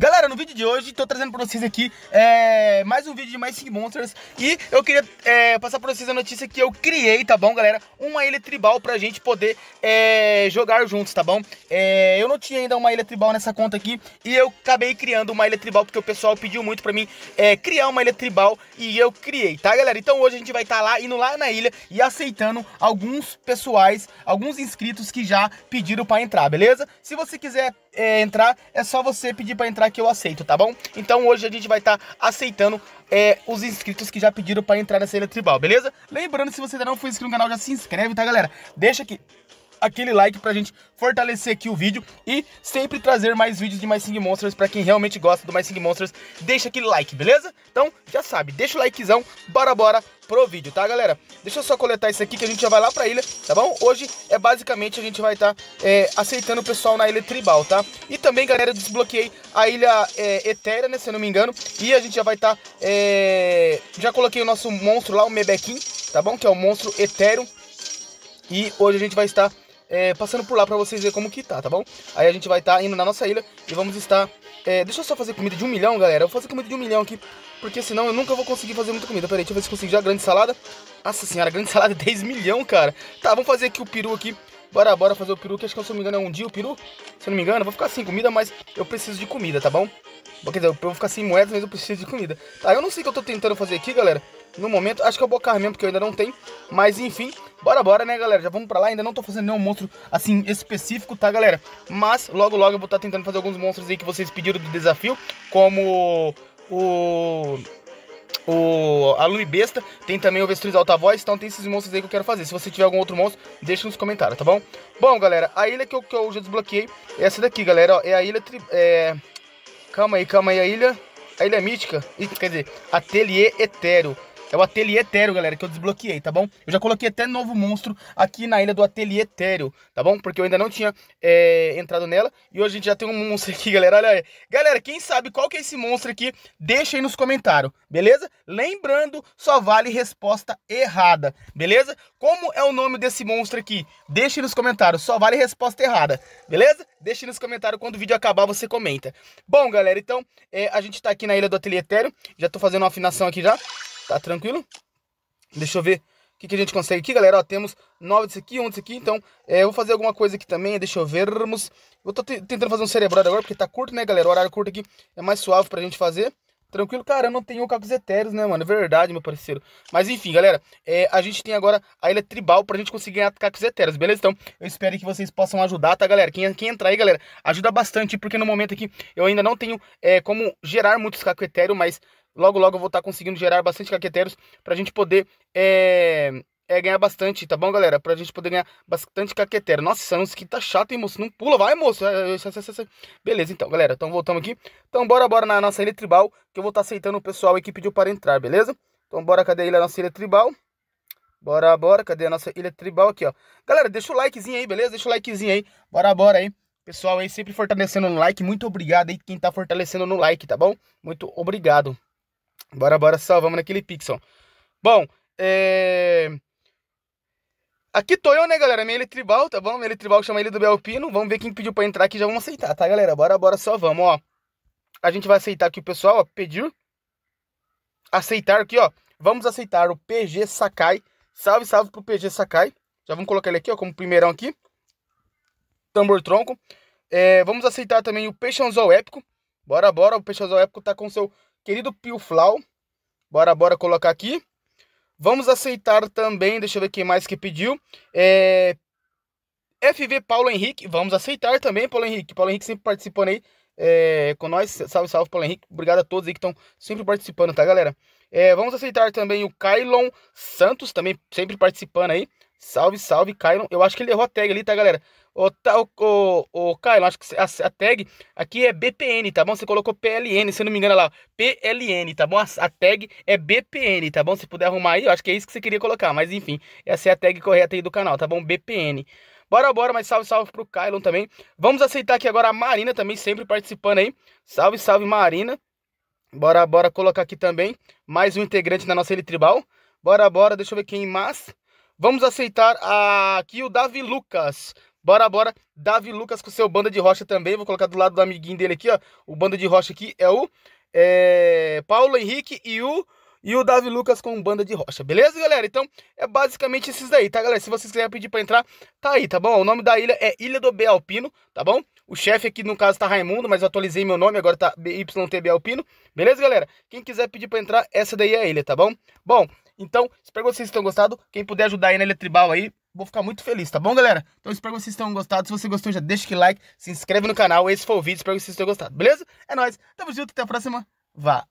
Galera, no vídeo de hoje tô trazendo pra vocês aqui é, mais um vídeo de mais Sing Monsters E eu queria é, passar pra vocês a notícia que eu criei, tá bom, galera? Uma ilha tribal pra gente poder é, jogar juntos, tá bom? É, eu não tinha ainda uma ilha tribal nessa conta aqui E eu acabei criando uma ilha tribal porque o pessoal pediu muito pra mim é, criar uma ilha tribal E eu criei, tá, galera? Então hoje a gente vai estar tá lá, indo lá na ilha e aceitando alguns pessoais, alguns inscritos que já pediram pra entrar, beleza? Se você quiser é, entrar, é só você pedir para entrar que eu aceito, tá bom? Então hoje a gente vai estar tá aceitando é, os inscritos que já pediram para entrar nessa ilha tribal, beleza? Lembrando, se você ainda não for inscrito no canal, já se inscreve, tá, galera? Deixa aqui, aquele like pra gente fortalecer aqui o vídeo e sempre trazer mais vídeos de My Sing Monsters pra quem realmente gosta do My Sing Monsters, deixa aquele like, beleza? Então, já sabe, deixa o likezão, bora, bora pro vídeo, tá, galera? Deixa eu só coletar isso aqui que a gente já vai lá pra ilha, tá bom? Hoje é basicamente a gente vai estar tá, é, aceitando o pessoal na ilha tribal, tá? E também, galera, eu desbloqueei a ilha é, etérea, né, se eu não me engano, e a gente já vai estar... Tá, é... Já coloquei o nosso monstro lá, o Mebequim, tá bom? Que é o monstro etéreo. E hoje a gente vai estar é, passando por lá pra vocês verem como que tá, tá bom? Aí a gente vai estar tá indo na nossa ilha e vamos estar... É, deixa eu só fazer comida de um milhão, galera. Eu vou fazer comida de um milhão aqui, porque senão eu nunca vou conseguir fazer muita comida. Pera aí, deixa eu ver se consigo já grande salada. Nossa senhora, grande salada 10 é milhão, cara. Tá, vamos fazer aqui o peru aqui. Bora, bora fazer o peru, que acho que se eu não me engano é um dia o peru. Se eu não me engano, eu vou ficar sem comida, mas eu preciso de comida, tá bom? Quer dizer, eu vou ficar sem moedas, mas eu preciso de comida. Tá, eu não sei o que eu tô tentando fazer aqui, galera. No momento, acho que é o bocar mesmo, porque eu ainda não tenho. Mas enfim, Bora, bora, né, galera? Já vamos pra lá. Ainda não tô fazendo nenhum monstro, assim, específico, tá, galera? Mas, logo, logo eu vou estar tá tentando fazer alguns monstros aí que vocês pediram do desafio. Como o... O Alume Besta, tem também o Vestruz Alta Voz, então tem esses monstros aí que eu quero fazer. Se você tiver algum outro monstro, deixa nos comentários, tá bom? Bom, galera, a ilha que eu, que eu já desbloqueei é essa daqui, galera, ó, é a ilha... Tri... É... Calma aí, calma aí, a ilha... A ilha mítica, quer dizer, Atelier Etéreo. É o Ateliê Etéreo, galera, que eu desbloqueei, tá bom? Eu já coloquei até novo monstro aqui na ilha do Ateliê Etéreo, tá bom? Porque eu ainda não tinha é, entrado nela. E hoje a gente já tem um monstro aqui, galera. Olha aí. Galera, quem sabe qual que é esse monstro aqui, deixa aí nos comentários, beleza? Lembrando, só vale resposta errada, beleza? Como é o nome desse monstro aqui? Deixa aí nos comentários, só vale resposta errada, beleza? Deixa aí nos comentários, quando o vídeo acabar você comenta. Bom, galera, então é, a gente tá aqui na ilha do Ateliê Etéreo. Já tô fazendo uma afinação aqui já. Tá tranquilo? Deixa eu ver o que, que a gente consegue aqui, galera. Ó, temos 9 disso aqui, 1 disso aqui. Então, é, eu vou fazer alguma coisa aqui também. Deixa eu vermos. Eu tô tentando fazer um cerebrado agora, porque tá curto, né, galera? O horário curto aqui é mais suave pra gente fazer. Tranquilo, cara, eu não tenho cacos etéreos, né, mano? É verdade, meu parceiro. Mas enfim, galera, é, a gente tem agora a ilha tribal pra gente conseguir ganhar cacos etéreos, beleza? Então, eu espero que vocês possam ajudar, tá, galera? Quem, quem entrar aí, galera, ajuda bastante, porque no momento aqui eu ainda não tenho é, como gerar muitos cacos etéreos, mas Logo, logo eu vou estar tá conseguindo gerar bastante caqueteiros para a gente poder é, é, ganhar bastante, tá bom, galera? Pra gente poder ganhar bastante caqueteiro. Nossa, Sans, que tá chato, hein, moço? Não pula, vai, moço. É, é, é, beleza, então, galera. Então, voltamos aqui. Então, bora, bora na nossa ilha tribal, que eu vou estar tá aceitando o pessoal aí que pediu para entrar, beleza? Então, bora, cadê a nossa ilha tribal? Bora, bora, cadê a nossa ilha tribal aqui, ó? Galera, deixa o likezinho aí, beleza? Deixa o likezinho aí. Bora, bora aí. Pessoal aí sempre fortalecendo no like. Muito obrigado aí quem tá fortalecendo no like, tá bom? Muito obrigado. Bora, bora, salvamos naquele pixel. Bom, é... Aqui tô eu, né, galera? Minha eletribal, tá bom? Minha eletribal chama ele do Belpino. Vamos ver quem pediu pra entrar aqui, já vamos aceitar, tá, galera? Bora, bora, só vamos, ó. A gente vai aceitar aqui o pessoal, ó, pediu. Aceitar aqui, ó. Vamos aceitar o PG Sakai. Salve, salve pro PG Sakai. Já vamos colocar ele aqui, ó, como primeirão aqui. Tambor tronco. É, vamos aceitar também o Peixãozão Épico. Bora, bora. O Peixãozão Épico tá com seu querido Pio Flau. Bora, bora colocar aqui. Vamos aceitar também, deixa eu ver quem mais que pediu. É, FV Paulo Henrique, vamos aceitar também, Paulo Henrique. Paulo Henrique sempre participando aí é, com nós. Salve, salve, Paulo Henrique. Obrigado a todos aí que estão sempre participando, tá, galera? É, vamos aceitar também o Kylon Santos, também sempre participando aí. Salve, salve, Kylon. Eu acho que ele errou a tag ali, tá, galera? Ô, tá, ô, ô, ô acho que a, a, tag aqui é BPN, tá bom? Você colocou PLN, se não me engano, lá, PLN, tá bom? A, a, tag é BPN, tá bom? Se puder arrumar aí, eu acho que é isso que você queria colocar. Mas, enfim, essa é a tag correta aí do canal, tá bom? BPN. Bora, bora, mas salve, salve pro Kylon também. Vamos aceitar aqui agora a Marina também, sempre participando aí. Salve, salve, Marina. Bora, bora colocar aqui também mais um integrante da nossa Ele Tribal. Bora, bora, deixa eu ver quem mais. Vamos aceitar aqui o Davi Lucas. Bora, bora. Davi Lucas com seu banda de rocha também. Vou colocar do lado do amiguinho dele aqui, ó. O banda de rocha aqui é o é, Paulo Henrique e o e o Davi Lucas com banda de rocha, beleza, galera? Então, é basicamente esses daí, tá, galera? Se vocês quiserem pedir pra entrar, tá aí, tá bom? O nome da ilha é Ilha do B Alpino, tá bom? O chefe aqui, no caso, tá Raimundo, mas eu atualizei meu nome, agora tá YTB Alpino, beleza, galera? Quem quiser pedir pra entrar, essa daí é a ilha, tá bom? Bom, então, espero que vocês tenham gostado. Quem puder ajudar aí na Eletribal aí, vou ficar muito feliz, tá bom, galera? Então, espero que vocês tenham gostado. Se você gostou, já deixa aquele like, se inscreve no canal. Esse foi o vídeo, espero que vocês tenham gostado, beleza? É nóis, tamo junto, até a próxima. Vá!